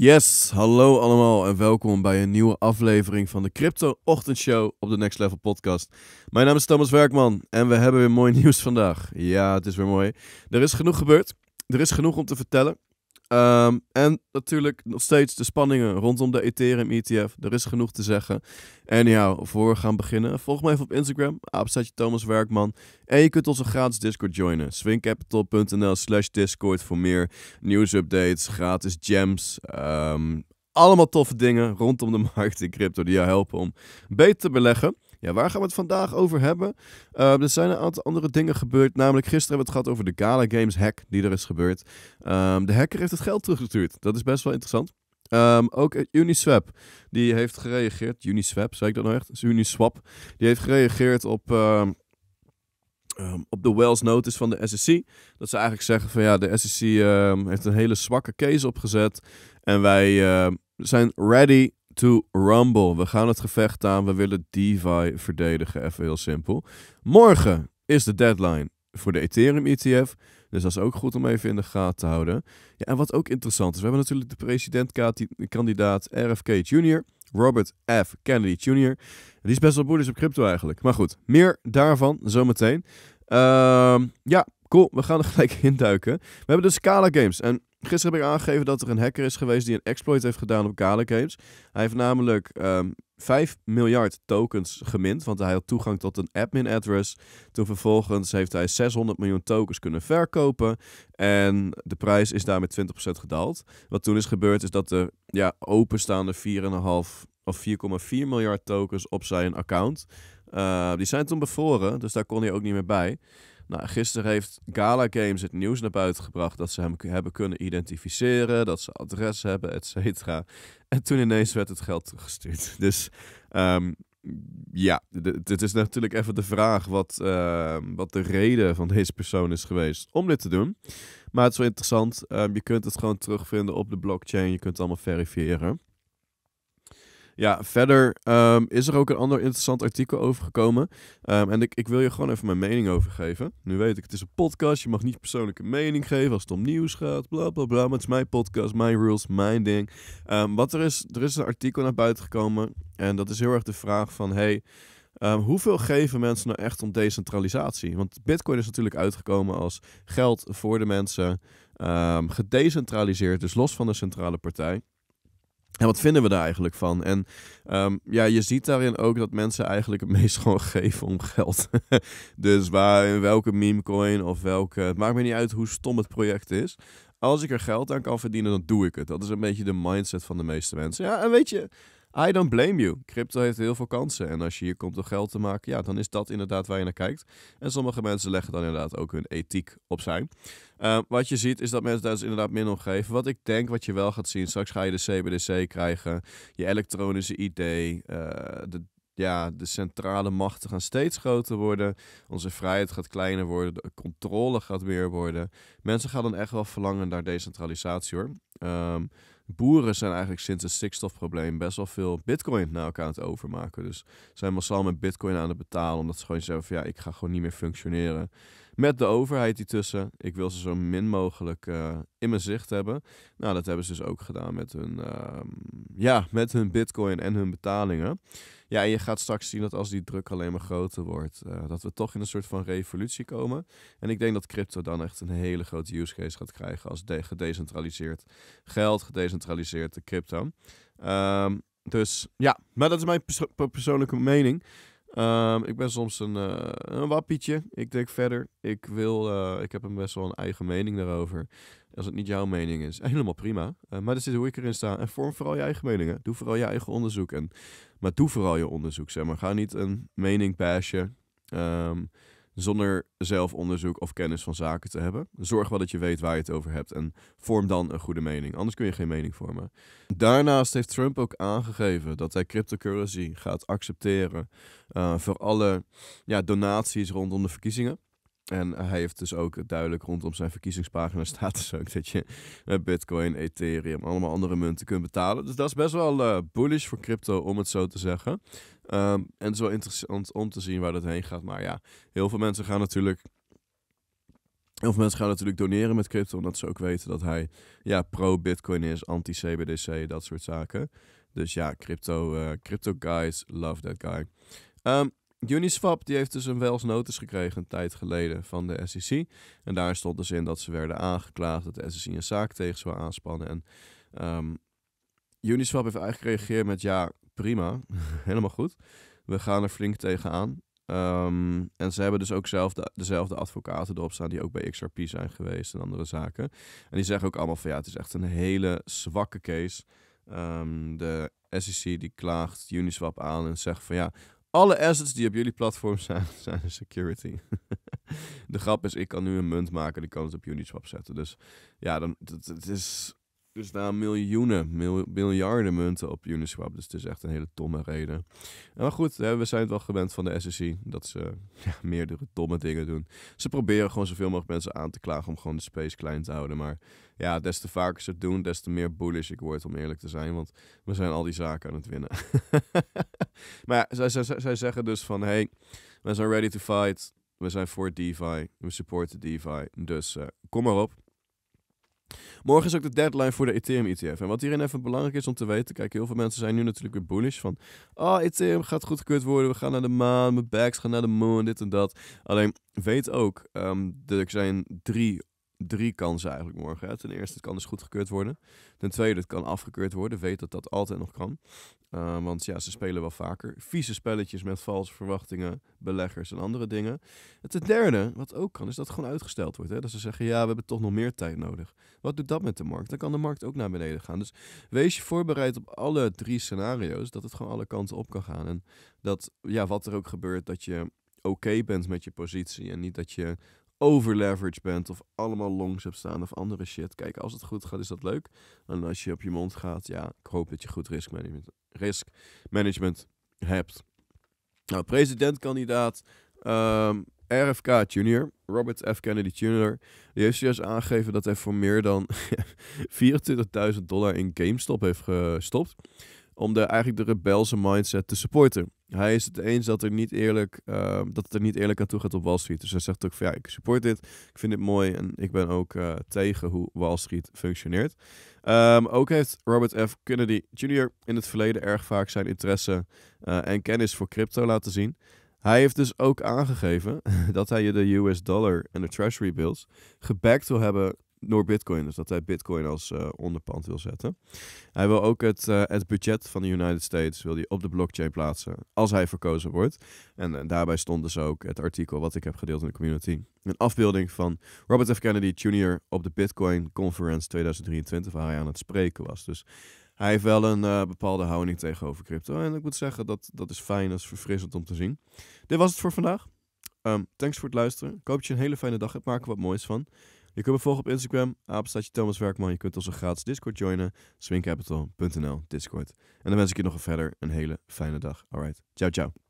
Yes, hallo allemaal en welkom bij een nieuwe aflevering van de Crypto Ochtendshow op de Next Level Podcast. Mijn naam is Thomas Werkman en we hebben weer mooi nieuws vandaag. Ja, het is weer mooi. Er is genoeg gebeurd, er is genoeg om te vertellen. Ehm, en natuurlijk nog steeds de spanningen rondom de Ethereum ETF. E er is genoeg te zeggen. En ja, voor we gaan beginnen, volg me even op Instagram, apenstaatje Thomas Werkman. En je kunt onze gratis Discord joinen. swingcapital.nl slash Discord voor meer nieuwsupdates, gratis gems, ehm, allemaal toffe dingen rondom de markt in crypto die jou helpen om beter te beleggen. Ja, waar gaan we het vandaag over hebben? Ehm, er zijn een aantal andere dingen gebeurd. Namelijk gisteren hebben we het gehad over de Gala Games hack die er is gebeurd. Ehm, de hacker heeft het geld teruggestuurd. Dat is best wel interessant. Ehm, ook Uniswap, die heeft gereageerd. Uniswap, zei ik dat nou echt? Dus Uniswap. Die heeft gereageerd op... op de Wells Notice van de SEC. Dat ze eigenlijk zeggen van ja, de SEC heeft een hele zwakke case opgezet. En wij zijn ready to Rumble. We gaan het gevecht aan. We willen DeFi verdedigen. Even heel simpel. Morgen is de deadline voor de Ethereum ETF. Dus dat is ook goed om even in de gaten te houden. Ja, en wat ook interessant is, we hebben natuurlijk de presidentkandidaat RFK Jr. Robert F. Kennedy Jr. Die is best wel boerder op crypto eigenlijk. Maar goed, meer daarvan zometeen. Ehm, ja, cool. We gaan er gelijk induiken. We hebben de Scala Games. En Gisteren heb ik aangegeven dat er een hacker is geweest die een exploit heeft gedaan op Gala Games. Hij heeft namelijk um, ehm, 5 miljard tokens gemind. want hij had toegang tot een admin-address. Toen vervolgens heeft hij 600 miljoen tokens kunnen verkopen en de prijs is daarmee 20% gedaald. Wat toen is gebeurd is dat de ja, openstaande 4,5 of 4,4 miljard tokens op zijn account, eh, die zijn toen bevroren, dus daar kon hij ook niet meer bij. Nou, gisteren heeft Gala Games het nieuws naar buiten gebracht dat ze hem hebben kunnen identificeren, dat ze adres hebben, et cetera. En toen ineens werd het geld teruggestuurd. Dus ehm, ja, dit is natuurlijk even de vraag wat, ehm, wat de reden van deze persoon is geweest om dit te doen. Maar het is wel interessant. Ehm, je kunt het gewoon terugvinden op de blockchain. Je kunt het allemaal verifiëren. Ja, verder ehm, is er ook een ander interessant artikel over gekomen. Ehm, en ik, ik wil je gewoon even mijn mening over geven. Nu weet ik, het is een podcast. Je mag niet persoonlijke mening geven als het om nieuws gaat. Blablabla, Maar het is mijn podcast, mijn rules, mijn ding. Um, wat er is, er is een artikel naar buiten gekomen. En dat is heel erg de vraag van: hey, hoeveel geven mensen nou echt om decentralisatie? Want Bitcoin is natuurlijk uitgekomen als geld voor de mensen, gedecentraliseerd, dus los van de centrale partij. En wat vinden we daar eigenlijk van? En ehm, ja, je ziet daarin ook dat mensen eigenlijk het meest gewoon geven om geld. dus waar, in welke memecoin of welke... Het maakt me niet uit hoe stom het project is. Als ik er geld aan kan verdienen, dan doe ik het. Dat is een beetje de mindset van de meeste mensen. Ja, en weet je, I don't blame you. Crypto heeft heel veel kansen. En als je hier komt om geld te maken, ja, dan is dat inderdaad waar je naar kijkt. En sommige mensen leggen dan inderdaad ook hun ethiek opzij. Uh, ehm, wat je ziet is dat mensen daar dus inderdaad min om geven. Wat ik denk, wat je wel gaat zien, straks ga je de CBDC krijgen, je elektronische ID, eh, de, ja, de centrale machten gaan steeds groter worden. Onze vrijheid gaat kleiner worden. De controle gaat meer worden. Mensen gaan dan echt wel verlangen naar decentralisatie hoor. Um, boeren zijn eigenlijk sinds het stikstofprobleem best wel veel bitcoin naar elkaar het overmaken. Dus zijn massaal met bitcoin aan het betalen, omdat ze gewoon zeggen van ja, ik ga gewoon niet meer functioneren. Met de overheid die tussen. Ik wil ze zo min mogelijk eh, in mijn zicht hebben. Nou, dat hebben ze dus ook gedaan met hun, ehm, ja, met hun bitcoin en hun betalingen. Ja, en je gaat straks zien dat als die druk alleen maar groter wordt, eh, dat we toch in een soort van revolutie komen. En ik denk dat crypto dan echt een hele grote use case gaat krijgen als gedecentraliseerd geld, Gedecentraliseerde crypto. Ehm, dus ja, maar dat is mijn persoonlijke mening. Um, ik ben soms een, uh, een wappietje. Ik denk verder. Ik, wil, uh, ik heb hem best wel een eigen mening daarover. Als het niet jouw mening is, helemaal prima. Uh, maar dat is hoe ik erin sta. En vorm vooral je eigen meningen. Doe vooral je eigen onderzoek. En, maar doe vooral je onderzoek, zeg maar. Ga niet een mening bashen. Um, zonder zelf onderzoek of kennis van zaken te hebben. Zorg wel dat je weet waar je het over hebt en vorm dan een goede mening. Anders kun je geen mening vormen. Daarnaast heeft Trump ook aangegeven dat hij cryptocurrency gaat accepteren eh, voor alle ja, donaties rondom de verkiezingen. En hij heeft dus ook duidelijk rondom zijn verkiezingspagina staat dus ook dat je met eh, Bitcoin, Ethereum, allemaal andere munten kunt betalen. Dus dat is best wel eh, bullish voor crypto, om het zo te zeggen. Ehm, en het is wel interessant om te zien waar dat heen gaat. Maar ja, heel veel mensen gaan natuurlijk. Heel veel mensen gaan natuurlijk doneren met crypto, omdat ze ook weten dat hij ja, pro-Bitcoin is, anti-CBDC, dat soort zaken. Dus ja, crypto, eh, crypto guys, love that guy. Ehm, Uniswap die heeft dus een Notice gekregen een tijd geleden van de SEC. En daar stond dus in dat ze werden aangeklaagd, dat de SEC een zaak tegen zou aanspannen. En um, Uniswap heeft eigenlijk gereageerd met ja, prima, helemaal goed. We gaan er flink tegenaan. Um, en ze hebben dus ook zelf dezelfde advocaten erop staan die ook bij XRP zijn geweest en andere zaken. En die zeggen ook allemaal van ja, het is echt een hele zwakke case. Ehm, de SEC die klaagt Uniswap aan en zegt van ja, alle assets die op jullie platform zijn, zijn security. de grap is, ik kan nu een munt maken, die kan het op Uniswap zetten. Dus ja, dan, het is dus staan miljoenen, miljarden munten op Uniswap. Dus het is echt een hele tomme reden. Maar goed, we zijn het wel gewend van de SEC. Dat ze ja, meerdere domme dingen doen. Ze proberen gewoon zoveel mogelijk mensen aan te klagen om gewoon de space klein te houden. Maar ja, des te vaker ze het doen, des te meer bullish ik word om eerlijk te zijn. Want we zijn al die zaken aan het winnen. maar ja, zij, zeggen dus van... Hey, we zijn ready to fight. We zijn voor DeFi. We supporten DeFi. Dus eh, kom maar op. Morgen is ook de deadline voor de Ethereum ETF. En wat hierin even belangrijk is om te weten, kijk, heel veel mensen zijn nu natuurlijk weer bullish van, ah, oh, Ethereum gaat goedgekeurd worden, we gaan naar de maan, mijn bags gaan naar de moon, dit en dat. Alleen weet ook, um, er zijn drie drie kansen eigenlijk morgen. Hè. Ten eerste, het kan dus goedgekeurd worden. Ten tweede, het kan afgekeurd worden. Weet dat dat altijd nog kan. Eh, want ja, ze spelen wel vaker. Vieze spelletjes met valse verwachtingen, beleggers en andere dingen. En ten derde, wat ook kan, is dat het gewoon uitgesteld wordt. Hè? Dat ze zeggen, ja, we hebben toch nog meer tijd nodig. Wat doet dat met de markt? Dan kan de markt ook naar beneden gaan. Dus wees je voorbereid op alle drie scenario's, dat het gewoon alle kanten op kan gaan. En dat, ja, wat er ook gebeurt, dat je oké bent met je positie. En niet dat je overleverage bent of allemaal longs hebt staan of andere shit. Kijk, als het goed gaat is dat leuk. En als je op je mond gaat, ja, ik hoop dat je goed risk management, risk management hebt. Nou, presidentkandidaat um, ehm, RFK Jr., Robert F. Kennedy Jr., die heeft juist aangegeven dat hij voor meer dan 24.000 dollar in GameStop heeft gestopt om de, eigenlijk de rebelse mindset te supporten. Hij is het eens dat, er niet eerlijk, ehm, dat het er niet eerlijk aan toe gaat op Wall Street. Dus hij zegt ook van ja, ik support dit, ik vind dit mooi en ik ben ook eh, tegen hoe Wall Street functioneert. Ehm, ook heeft Robert F. Kennedy Jr. in het verleden erg vaak zijn interesse eh, en kennis voor crypto laten zien. Hij heeft dus ook aangegeven dat hij de US dollar en de treasury bills gebacked wil hebben door Bitcoin. Dus dat hij Bitcoin als eh, onderpand wil zetten. Hij wil ook het, eh, het budget van de United States wil hij op de blockchain plaatsen als hij verkozen wordt. En, eh, daarbij stond dus ook het artikel wat ik heb gedeeld in de community. Een afbeelding van Robert F. Kennedy Jr. op de Bitcoin Conference 2023 waar hij aan het spreken was. Dus hij heeft wel een bepaalde houding tegenover crypto. En ik moet zeggen, dat, dat is fijn, dat is verfrissend om te zien. Dit was het voor vandaag. Ehm, thanks voor het luisteren. Ik hoop dat je een hele fijne dag hebt. Maak er wat moois van. Je kunt me volgen op Instagram, apenstaatje Thomas Werkman. Je kunt onze gratis Discord joinen, swingcapital.nl Discord. En dan wens ik je nog een verder een hele fijne dag. Alright, ciao ciao.